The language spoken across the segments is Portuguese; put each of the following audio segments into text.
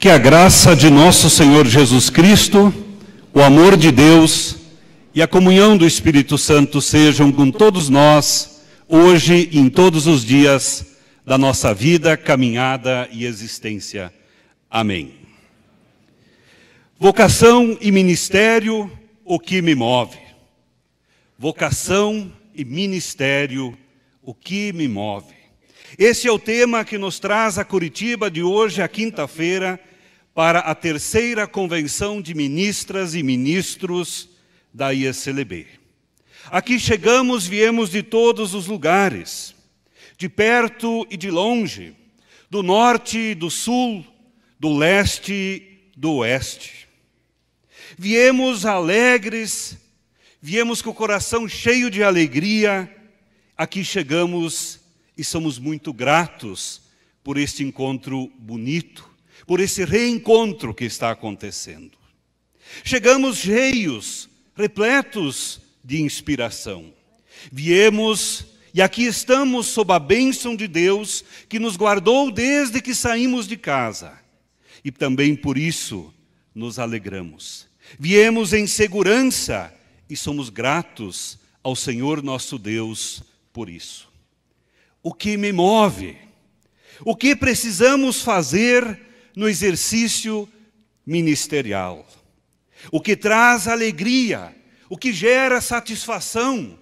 Que a graça de nosso Senhor Jesus Cristo, o amor de Deus e a comunhão do Espírito Santo sejam com todos nós, hoje e em todos os dias da nossa vida, caminhada e existência. Amém. Vocação e ministério, o que me move. Vocação e ministério, o que me move. Esse é o tema que nos traz a Curitiba de hoje, a quinta-feira, para a terceira convenção de ministras e ministros da IACLB. Aqui chegamos, viemos de todos os lugares, de perto e de longe, do norte, do sul, do leste, do oeste. Viemos alegres, viemos com o coração cheio de alegria, aqui chegamos e somos muito gratos por este encontro bonito, por esse reencontro que está acontecendo. Chegamos cheios, repletos de inspiração. Viemos e aqui estamos sob a bênção de Deus que nos guardou desde que saímos de casa. E também por isso nos alegramos. Viemos em segurança e somos gratos ao Senhor nosso Deus por isso. O que me move? O que precisamos fazer no exercício ministerial. O que traz alegria, o que gera satisfação,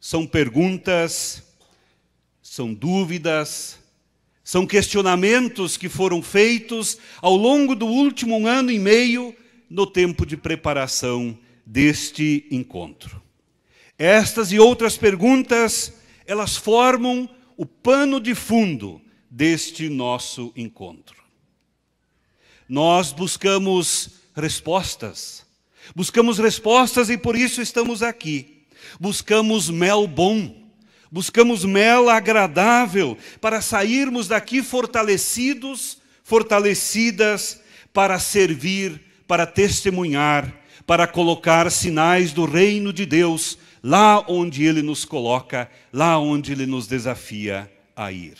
são perguntas, são dúvidas, são questionamentos que foram feitos ao longo do último ano e meio no tempo de preparação deste encontro. Estas e outras perguntas, elas formam o pano de fundo deste nosso encontro. Nós buscamos respostas. Buscamos respostas e por isso estamos aqui. Buscamos mel bom, buscamos mel agradável para sairmos daqui fortalecidos, fortalecidas para servir, para testemunhar, para colocar sinais do reino de Deus lá onde ele nos coloca, lá onde ele nos desafia a ir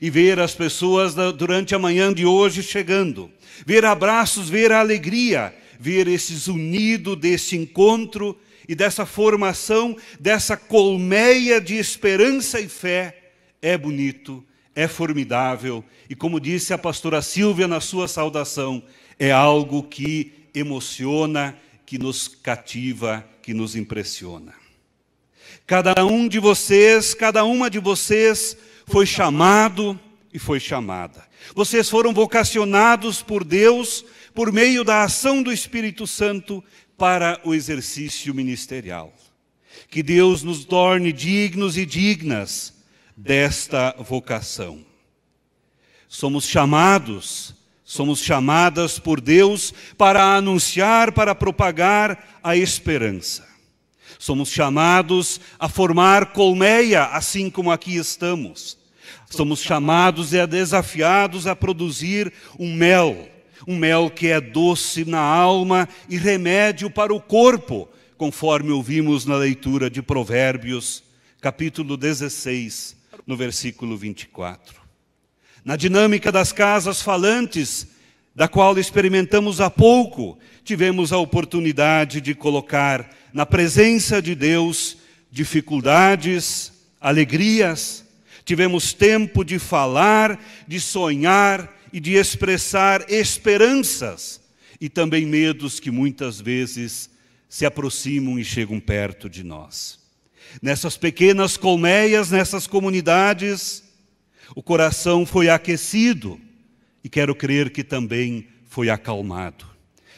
e ver as pessoas durante a manhã de hoje chegando, ver abraços, ver a alegria, ver esses unidos desse encontro e dessa formação, dessa colmeia de esperança e fé, é bonito, é formidável e, como disse a pastora Silvia na sua saudação, é algo que emociona, que nos cativa, que nos impressiona. Cada um de vocês, cada uma de vocês, foi chamado e foi chamada. Vocês foram vocacionados por Deus por meio da ação do Espírito Santo para o exercício ministerial. Que Deus nos torne dignos e dignas desta vocação. Somos chamados, somos chamadas por Deus para anunciar, para propagar a esperança. Somos chamados a formar colmeia, assim como aqui estamos Somos chamados e desafiados a produzir um mel, um mel que é doce na alma e remédio para o corpo, conforme ouvimos na leitura de Provérbios, capítulo 16, no versículo 24. Na dinâmica das casas falantes, da qual experimentamos há pouco, tivemos a oportunidade de colocar na presença de Deus dificuldades, alegrias, tivemos tempo de falar, de sonhar e de expressar esperanças e também medos que muitas vezes se aproximam e chegam perto de nós. Nessas pequenas colmeias, nessas comunidades, o coração foi aquecido e quero crer que também foi acalmado.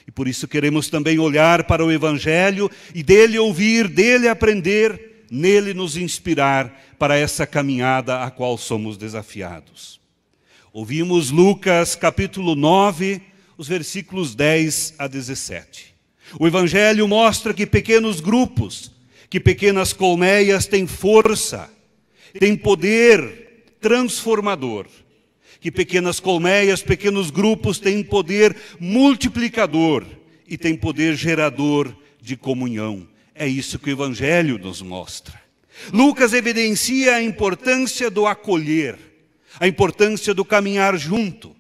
E por isso queremos também olhar para o Evangelho e dele ouvir, dele aprender nele nos inspirar para essa caminhada a qual somos desafiados. Ouvimos Lucas capítulo 9, os versículos 10 a 17. O Evangelho mostra que pequenos grupos, que pequenas colmeias têm força, têm poder transformador, que pequenas colmeias, pequenos grupos têm poder multiplicador e têm poder gerador de comunhão é isso que o Evangelho nos mostra. Lucas evidencia a importância do acolher, a importância do caminhar junto,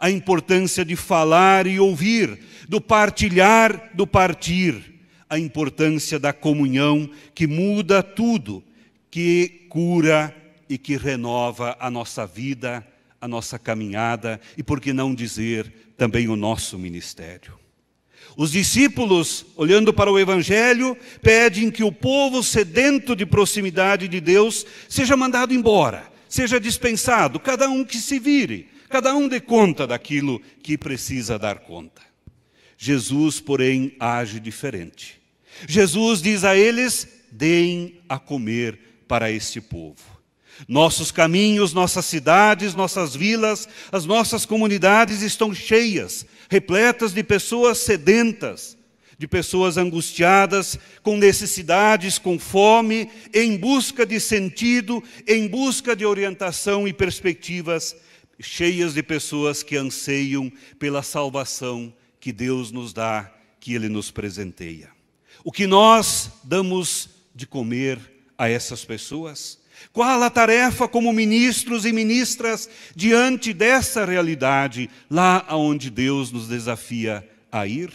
a importância de falar e ouvir, do partilhar, do partir, a importância da comunhão que muda tudo, que cura e que renova a nossa vida, a nossa caminhada e, por que não dizer, também o nosso ministério. Os discípulos, olhando para o Evangelho, pedem que o povo sedento de proximidade de Deus seja mandado embora, seja dispensado, cada um que se vire, cada um dê conta daquilo que precisa dar conta. Jesus, porém, age diferente. Jesus diz a eles: deem a comer para este povo. Nossos caminhos, nossas cidades, nossas vilas, as nossas comunidades estão cheias, repletas de pessoas sedentas, de pessoas angustiadas, com necessidades, com fome, em busca de sentido, em busca de orientação e perspectivas, cheias de pessoas que anseiam pela salvação que Deus nos dá, que Ele nos presenteia. O que nós damos de comer a essas pessoas? Qual a tarefa como ministros e ministras diante dessa realidade, lá aonde Deus nos desafia a ir?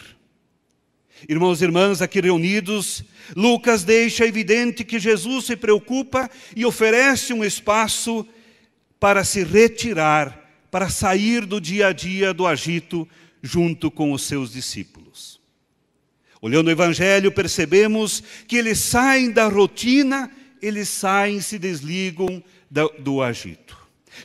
Irmãos e irmãs aqui reunidos, Lucas deixa evidente que Jesus se preocupa e oferece um espaço para se retirar, para sair do dia a dia do agito junto com os seus discípulos. Olhando o Evangelho, percebemos que eles saem da rotina eles saem, se desligam do, do agito.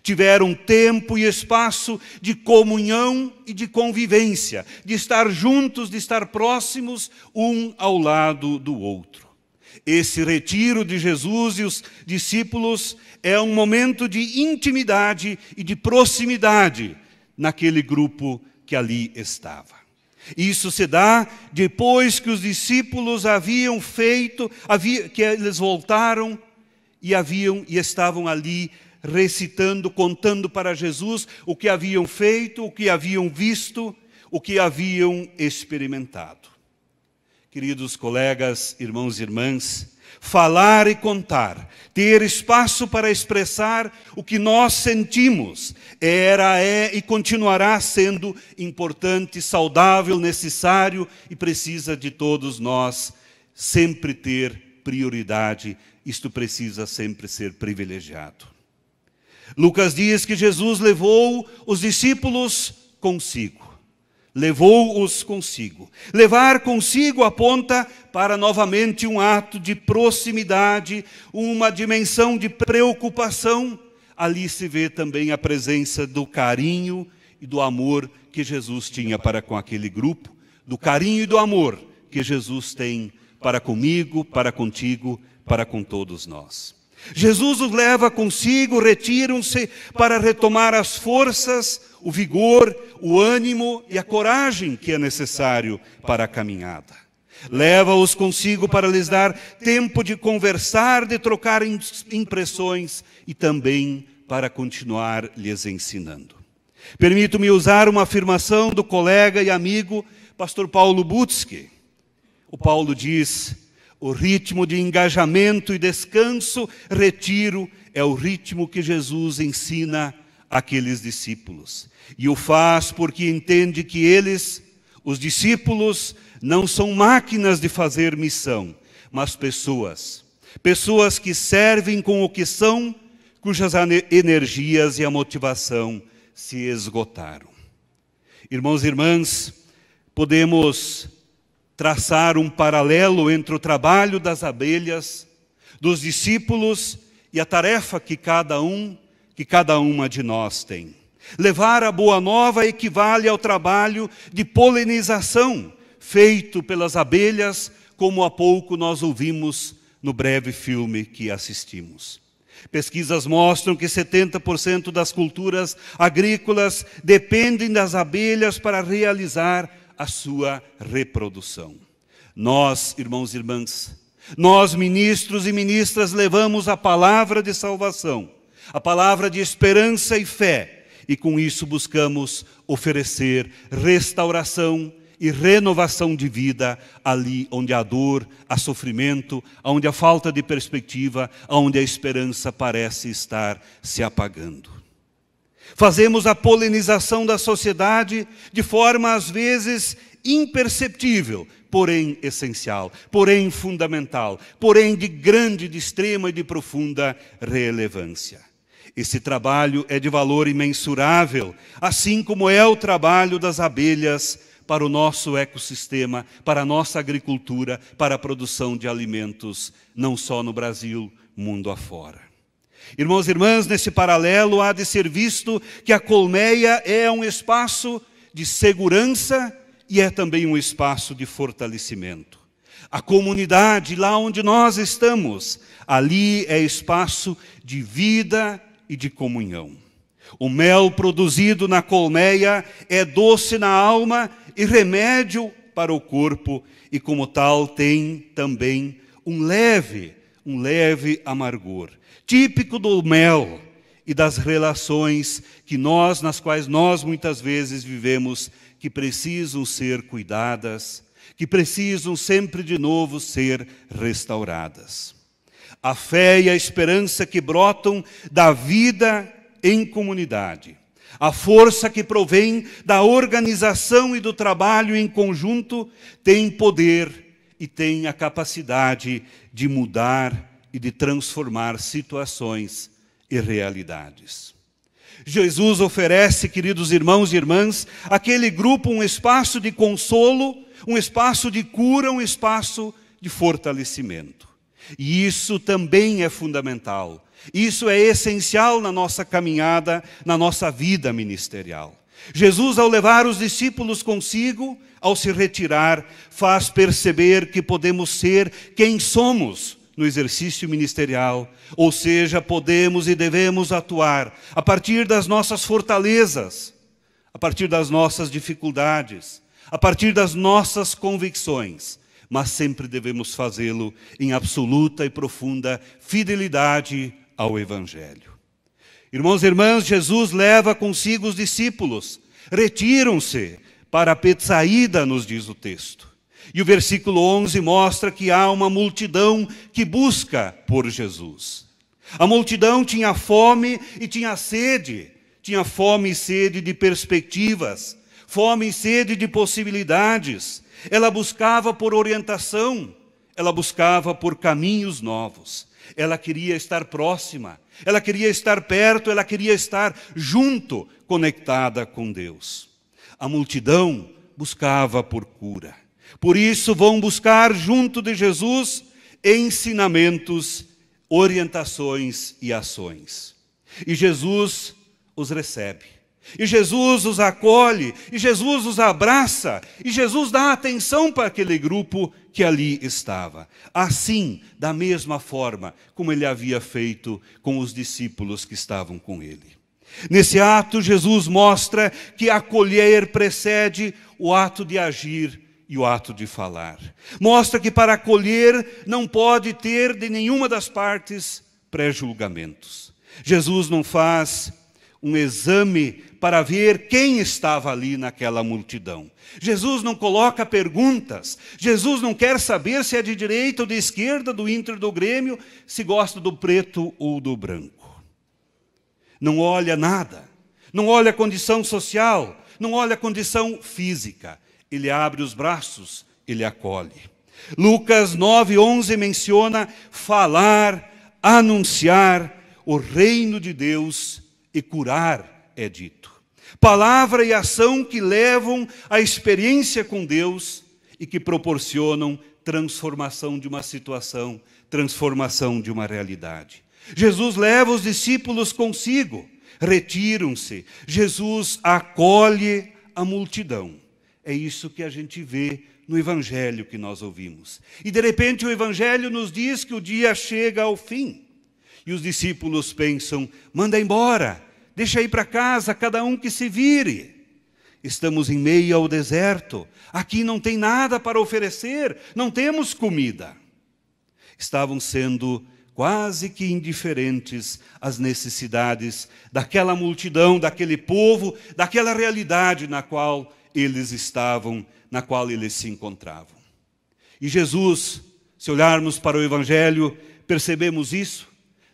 Tiveram tempo e espaço de comunhão e de convivência, de estar juntos, de estar próximos um ao lado do outro. Esse retiro de Jesus e os discípulos é um momento de intimidade e de proximidade naquele grupo que ali estava. Isso se dá depois que os discípulos haviam feito, havia, que eles voltaram e haviam e estavam ali recitando, contando para Jesus o que haviam feito, o que haviam visto, o que haviam experimentado. Queridos colegas, irmãos e irmãs, falar e contar, ter espaço para expressar o que nós sentimos, era, é e continuará sendo importante, saudável, necessário e precisa de todos nós sempre ter prioridade, isto precisa sempre ser privilegiado. Lucas diz que Jesus levou os discípulos consigo levou-os consigo. Levar consigo aponta para novamente um ato de proximidade, uma dimensão de preocupação. Ali se vê também a presença do carinho e do amor que Jesus tinha para com aquele grupo, do carinho e do amor que Jesus tem para comigo, para contigo, para com todos nós. Jesus os leva consigo, retiram-se para retomar as forças o vigor, o ânimo e a coragem que é necessário para a caminhada. Leva-os consigo para lhes dar tempo de conversar, de trocar impressões e também para continuar lhes ensinando. Permito-me usar uma afirmação do colega e amigo, pastor Paulo Butzke. O Paulo diz: o ritmo de engajamento e descanso, retiro, é o ritmo que Jesus ensina aqueles discípulos. E o faz porque entende que eles, os discípulos, não são máquinas de fazer missão, mas pessoas. Pessoas que servem com o que são, cujas energias e a motivação se esgotaram. Irmãos e irmãs, podemos traçar um paralelo entre o trabalho das abelhas, dos discípulos e a tarefa que cada um que cada uma de nós tem. Levar a boa nova equivale ao trabalho de polinização feito pelas abelhas, como há pouco nós ouvimos no breve filme que assistimos. Pesquisas mostram que 70% das culturas agrícolas dependem das abelhas para realizar a sua reprodução. Nós, irmãos e irmãs, nós, ministros e ministras, levamos a palavra de salvação a palavra de esperança e fé, e com isso buscamos oferecer restauração e renovação de vida ali onde há dor, há sofrimento, onde há falta de perspectiva, onde a esperança parece estar se apagando. Fazemos a polinização da sociedade de forma às vezes imperceptível, porém essencial, porém fundamental, porém de grande, de extrema e de profunda relevância. Esse trabalho é de valor imensurável, assim como é o trabalho das abelhas para o nosso ecossistema, para a nossa agricultura, para a produção de alimentos, não só no Brasil, mundo afora. Irmãos e irmãs, nesse paralelo há de ser visto que a colmeia é um espaço de segurança e é também um espaço de fortalecimento. A comunidade, lá onde nós estamos, ali é espaço de vida, e de comunhão. O mel produzido na colmeia é doce na alma e remédio para o corpo, e como tal tem também um leve, um leve amargor, típico do mel e das relações que nós, nas quais nós muitas vezes vivemos, que precisam ser cuidadas, que precisam sempre de novo ser restauradas a fé e a esperança que brotam da vida em comunidade, a força que provém da organização e do trabalho em conjunto, tem poder e tem a capacidade de mudar e de transformar situações e realidades. Jesus oferece, queridos irmãos e irmãs, aquele grupo um espaço de consolo, um espaço de cura, um espaço de fortalecimento. E isso também é fundamental. Isso é essencial na nossa caminhada, na nossa vida ministerial. Jesus, ao levar os discípulos consigo, ao se retirar, faz perceber que podemos ser quem somos no exercício ministerial, ou seja, podemos e devemos atuar a partir das nossas fortalezas, a partir das nossas dificuldades, a partir das nossas convicções mas sempre devemos fazê-lo em absoluta e profunda fidelidade ao Evangelho. Irmãos e irmãs, Jesus leva consigo os discípulos, retiram-se para Petsaída, nos diz o texto. E o versículo 11 mostra que há uma multidão que busca por Jesus. A multidão tinha fome e tinha sede, tinha fome e sede de perspectivas, fome e sede de possibilidades, ela buscava por orientação, ela buscava por caminhos novos. Ela queria estar próxima, ela queria estar perto, ela queria estar junto, conectada com Deus. A multidão buscava por cura. Por isso vão buscar junto de Jesus ensinamentos, orientações e ações. E Jesus os recebe. E Jesus os acolhe, e Jesus os abraça, e Jesus dá atenção para aquele grupo que ali estava. Assim, da mesma forma como ele havia feito com os discípulos que estavam com ele. Nesse ato, Jesus mostra que acolher precede o ato de agir e o ato de falar. Mostra que para acolher não pode ter de nenhuma das partes pré-julgamentos. Jesus não faz um exame para ver quem estava ali naquela multidão. Jesus não coloca perguntas, Jesus não quer saber se é de direita ou de esquerda, do Inter ou do Grêmio, se gosta do preto ou do branco. Não olha nada, não olha a condição social, não olha a condição física. Ele abre os braços, ele acolhe. Lucas 9:11 menciona falar, anunciar o reino de Deus e curar é dito. Palavra e ação que levam à experiência com Deus e que proporcionam transformação de uma situação, transformação de uma realidade. Jesus leva os discípulos consigo, retiram-se. Jesus acolhe a multidão. É isso que a gente vê no evangelho que nós ouvimos. E de repente o evangelho nos diz que o dia chega ao fim. E os discípulos pensam: manda embora, deixa ir para casa cada um que se vire. Estamos em meio ao deserto, aqui não tem nada para oferecer, não temos comida. Estavam sendo quase que indiferentes às necessidades daquela multidão, daquele povo, daquela realidade na qual eles estavam, na qual eles se encontravam. E Jesus, se olharmos para o Evangelho, percebemos isso,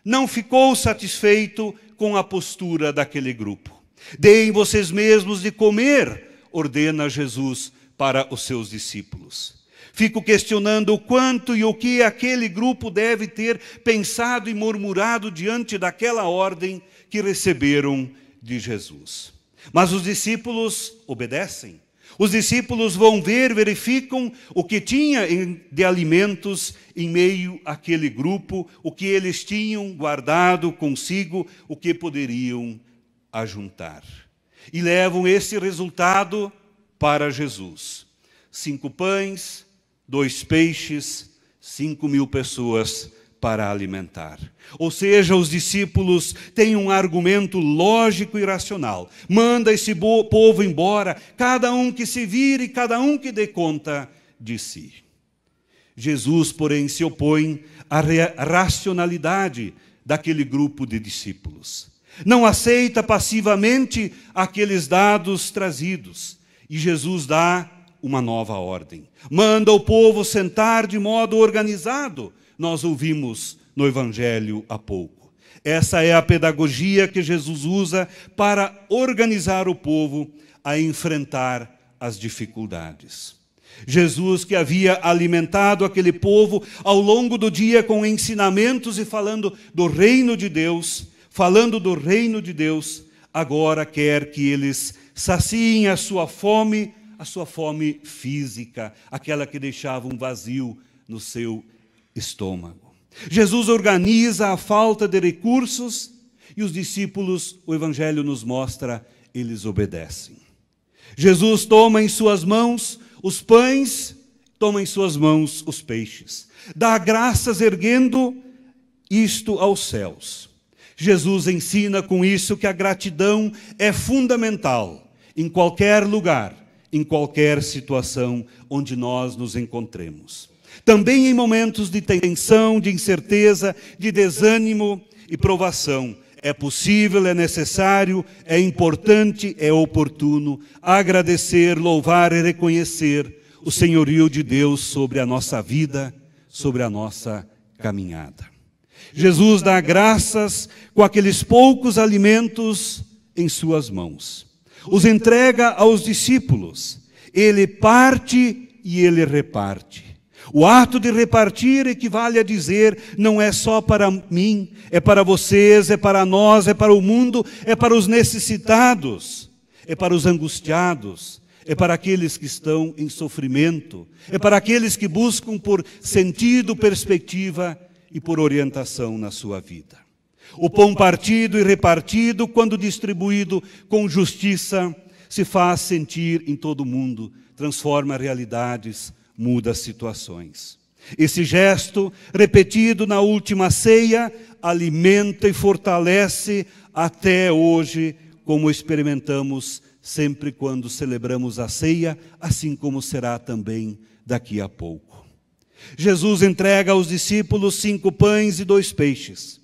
não ficou satisfeito com a postura daquele grupo. Deem vocês mesmos de comer, ordena Jesus para os seus discípulos. Fico questionando o quanto e o que aquele grupo deve ter pensado e murmurado diante daquela ordem que receberam de Jesus. Mas os discípulos obedecem. Os discípulos vão ver, verificam o que tinha de alimentos em meio àquele grupo, o que eles tinham guardado consigo, o que poderiam ajuntar. E levam esse resultado para Jesus: cinco pães, dois peixes, cinco mil pessoas para alimentar. Ou seja, os discípulos têm um argumento lógico e racional. Manda esse povo embora, cada um que se vire, cada um que dê conta de si. Jesus, porém, se opõe à racionalidade daquele grupo de discípulos. Não aceita passivamente aqueles dados trazidos. E Jesus dá uma nova ordem. Manda o povo sentar de modo organizado nós ouvimos no Evangelho há pouco. Essa é a pedagogia que Jesus usa para organizar o povo a enfrentar as dificuldades. Jesus, que havia alimentado aquele povo ao longo do dia com ensinamentos e falando do reino de Deus, falando do reino de Deus, agora quer que eles saciem a sua fome, a sua fome física, aquela que deixava um vazio no seu estômago. Jesus organiza a falta de recursos e os discípulos, o Evangelho nos mostra, eles obedecem. Jesus toma em suas mãos os pães, toma em suas mãos os peixes. Dá graças erguendo isto aos céus. Jesus ensina com isso que a gratidão é fundamental em qualquer lugar, em qualquer situação onde nós nos encontremos. Também em momentos de tensão, de incerteza, de desânimo e provação. É possível, é necessário, é importante, é oportuno agradecer, louvar e reconhecer o senhorio de Deus sobre a nossa vida, sobre a nossa caminhada. Jesus dá graças com aqueles poucos alimentos em suas mãos. Os entrega aos discípulos. Ele parte e ele reparte. O ato de repartir equivale a dizer: não é só para mim, é para vocês, é para nós, é para o mundo, é para os necessitados, é para os angustiados, é para aqueles que estão em sofrimento, é para aqueles que buscam por sentido, perspectiva e por orientação na sua vida. O pão partido e repartido, quando distribuído com justiça, se faz sentir em todo o mundo, transforma realidades, muda situações. Esse gesto, repetido na última ceia, alimenta e fortalece até hoje, como experimentamos sempre quando celebramos a ceia, assim como será também daqui a pouco. Jesus entrega aos discípulos cinco pães e dois peixes,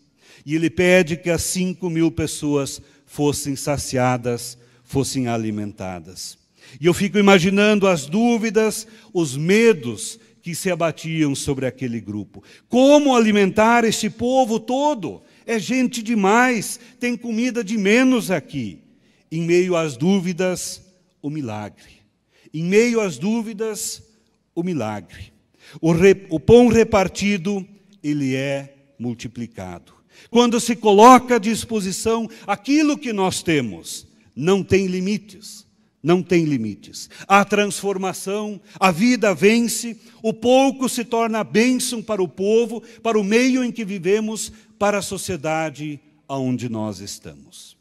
e ele pede que as cinco mil pessoas fossem saciadas, fossem alimentadas. E eu fico imaginando as dúvidas, os medos que se abatiam sobre aquele grupo. Como alimentar este povo todo? É gente demais, tem comida de menos aqui. Em meio às dúvidas, o milagre. Em meio às dúvidas, o milagre. O, re, o pão repartido, ele é multiplicado. Quando se coloca à disposição aquilo que nós temos, não tem limites não tem limites. Há transformação, a vida vence, o pouco se torna bênção para o povo, para o meio em que vivemos, para a sociedade aonde nós estamos.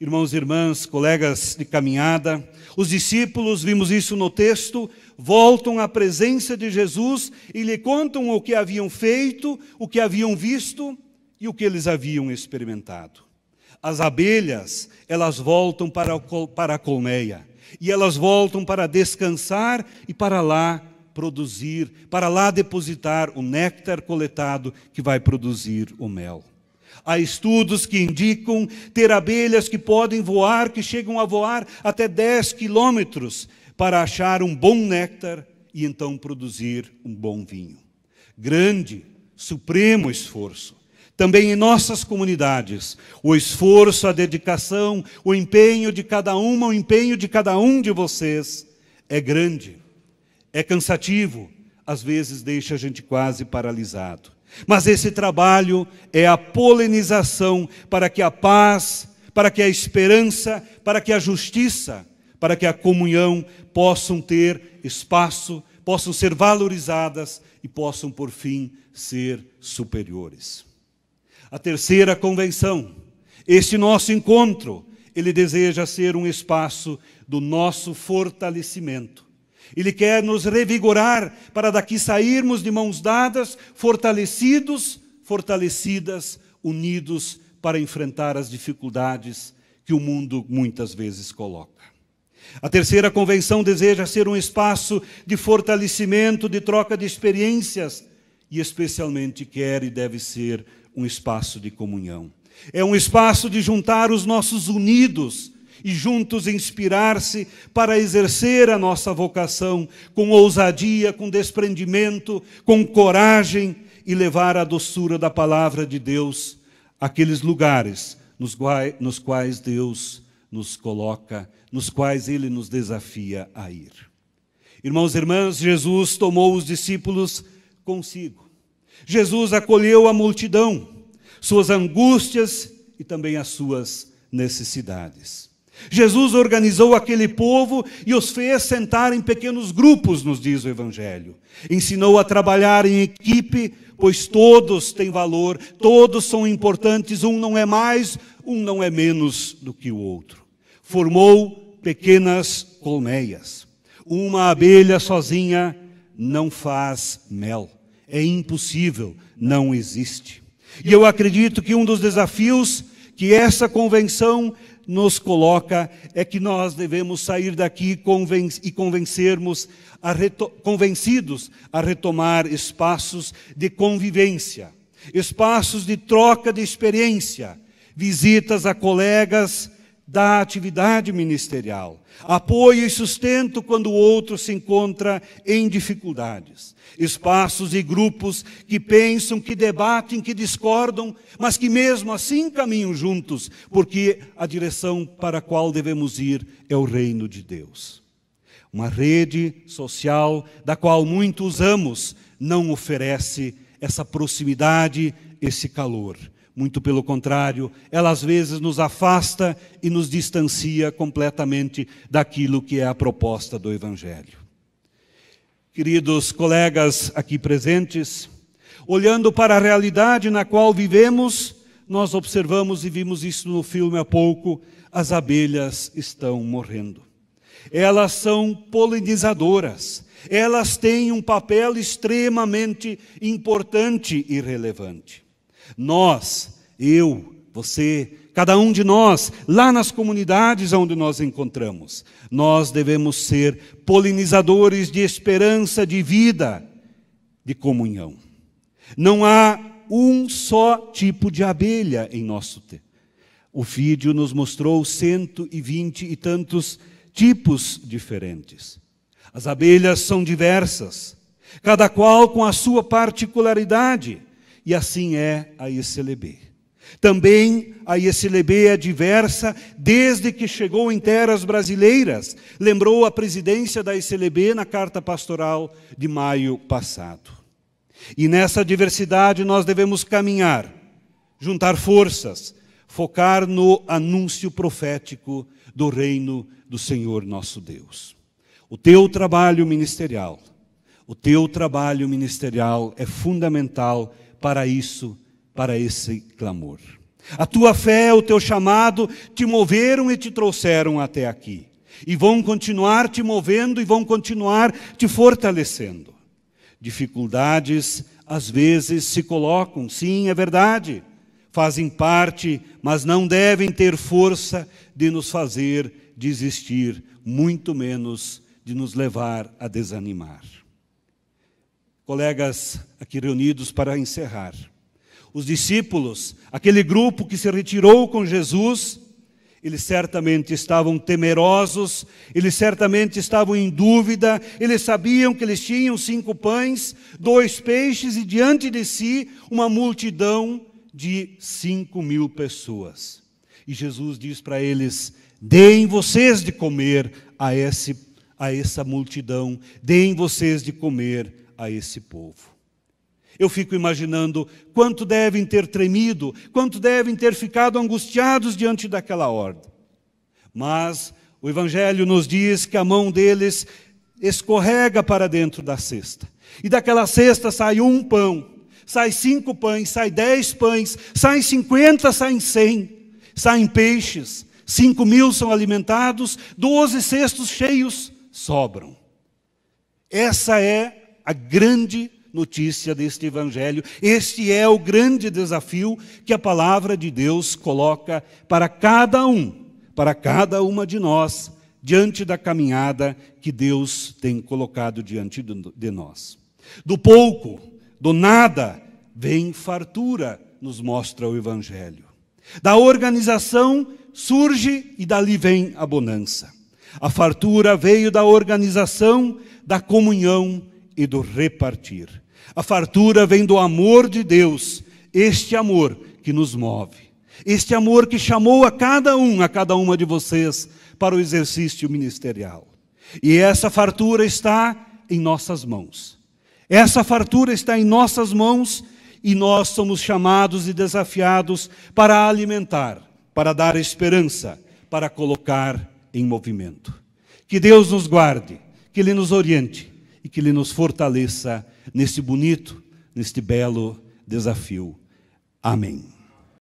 Irmãos e irmãs, colegas de caminhada, os discípulos, vimos isso no texto, voltam à presença de Jesus e lhe contam o que haviam feito, o que haviam visto e o que eles haviam experimentado. As abelhas, elas voltam para, para a colmeia, e elas voltam para descansar e para lá produzir, para lá depositar o néctar coletado que vai produzir o mel. Há estudos que indicam ter abelhas que podem voar, que chegam a voar até 10 quilômetros para achar um bom néctar e então produzir um bom vinho. Grande, supremo esforço também em nossas comunidades. O esforço, a dedicação, o empenho de cada uma, o empenho de cada um de vocês é grande, é cansativo, às vezes deixa a gente quase paralisado. Mas esse trabalho é a polinização para que a paz, para que a esperança, para que a justiça, para que a comunhão possam ter espaço, possam ser valorizadas e possam, por fim, ser superiores. A terceira convenção, este nosso encontro, ele deseja ser um espaço do nosso fortalecimento. Ele quer nos revigorar para daqui sairmos de mãos dadas, fortalecidos, fortalecidas, unidos para enfrentar as dificuldades que o mundo muitas vezes coloca. A terceira convenção deseja ser um espaço de fortalecimento, de troca de experiências e, especialmente, quer e deve ser um espaço de comunhão. É um espaço de juntar os nossos unidos e juntos inspirar-se para exercer a nossa vocação com ousadia, com desprendimento, com coragem e levar a doçura da palavra de Deus àqueles lugares nos quais Deus nos coloca, nos quais Ele nos desafia a ir. Irmãos e irmãs, Jesus tomou os discípulos consigo. Jesus acolheu a multidão, suas angústias e também as suas necessidades. Jesus organizou aquele povo e os fez sentar em pequenos grupos, nos diz o Evangelho. Ensinou a trabalhar em equipe, pois todos têm valor, todos são importantes, um não é mais, um não é menos do que o outro. Formou pequenas colmeias. Uma abelha sozinha não faz mel é impossível, não existe. E eu acredito que um dos desafios que essa convenção nos coloca é que nós devemos sair daqui conven e convencermos a convencidos a retomar espaços de convivência, espaços de troca de experiência, visitas a colegas, da atividade ministerial, apoio e sustento quando o outro se encontra em dificuldades, espaços e grupos que pensam, que debatem, que discordam, mas que mesmo assim caminham juntos, porque a direção para a qual devemos ir é o reino de Deus. Uma rede social da qual muito usamos não oferece essa proximidade, esse calor. Muito pelo contrário, ela às vezes nos afasta e nos distancia completamente daquilo que é a proposta do Evangelho. Queridos colegas aqui presentes, olhando para a realidade na qual vivemos, nós observamos e vimos isso no filme há pouco: as abelhas estão morrendo. Elas são polinizadoras, elas têm um papel extremamente importante e relevante. Nós, eu, você, cada um de nós, lá nas comunidades onde nós encontramos, nós devemos ser polinizadores de esperança, de vida, de comunhão. Não há um só tipo de abelha em nosso tempo. O vídeo nos mostrou cento e vinte e tantos tipos diferentes. As abelhas são diversas, cada qual com a sua particularidade e assim é a ICLB. Também a ICLB é diversa desde que chegou em terras brasileiras, lembrou a presidência da ICLB na carta pastoral de maio passado. E nessa diversidade nós devemos caminhar, juntar forças, focar no anúncio profético do reino do Senhor nosso Deus. O teu trabalho ministerial, o teu trabalho ministerial é fundamental para isso, para esse clamor. A tua fé, o teu chamado te moveram e te trouxeram até aqui. E vão continuar te movendo e vão continuar te fortalecendo. Dificuldades às vezes se colocam, sim, é verdade, fazem parte, mas não devem ter força de nos fazer desistir, muito menos de nos levar a desanimar colegas aqui reunidos para encerrar. Os discípulos, aquele grupo que se retirou com Jesus, eles certamente estavam temerosos, eles certamente estavam em dúvida, eles sabiam que eles tinham cinco pães, dois peixes e diante de si uma multidão de cinco mil pessoas. E Jesus diz para eles: deem vocês de comer a, esse, a essa multidão, deem vocês de comer a esse povo. Eu fico imaginando quanto devem ter tremido, quanto devem ter ficado angustiados diante daquela ordem. Mas o Evangelho nos diz que a mão deles escorrega para dentro da cesta. E daquela cesta sai um pão, sai cinco pães, sai dez pães, saem cinquenta, saem cem, saem peixes, cinco mil são alimentados, doze cestos cheios sobram. Essa é a grande notícia deste Evangelho. Este é o grande desafio que a palavra de Deus coloca para cada um, para cada uma de nós, diante da caminhada que Deus tem colocado diante de nós. Do pouco, do nada, vem fartura, nos mostra o Evangelho. Da organização surge e dali vem a bonança. A fartura veio da organização, da comunhão, e do repartir. A fartura vem do amor de Deus, este amor que nos move. Este amor que chamou a cada um, a cada uma de vocês, para o exercício ministerial. E essa fartura está em nossas mãos. Essa fartura está em nossas mãos e nós somos chamados e desafiados para alimentar, para dar esperança, para colocar em movimento. Que Deus nos guarde, que Ele nos oriente e que Ele nos fortaleça neste bonito, neste belo desafio. Amém.